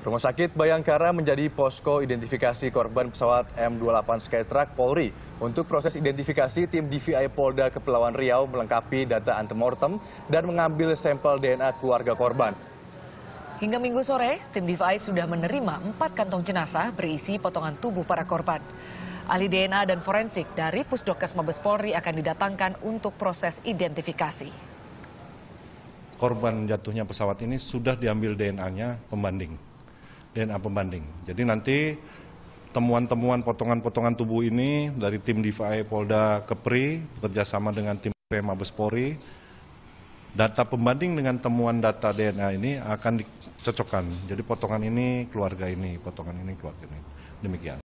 Rumah sakit Bayangkara menjadi posko identifikasi korban pesawat M28 Skytruck Polri. Untuk proses identifikasi, tim DVI Polda Kepulauan Riau melengkapi data antemortem dan mengambil sampel DNA keluarga korban. Hingga minggu sore, tim DVI sudah menerima empat kantong jenazah berisi potongan tubuh para korban. Ahli DNA dan forensik dari Pusdokes Mabes Polri akan didatangkan untuk proses identifikasi. Korban jatuhnya pesawat ini sudah diambil DNA-nya pembanding DNA pembanding. Jadi nanti temuan-temuan potongan-potongan tubuh ini dari tim DVI e Polda Kepri bekerjasama dengan tim PM e Mabes Polri data pembanding dengan temuan data DNA ini akan dicocokkan. Jadi potongan ini keluarga ini, potongan ini keluarga ini. Demikian.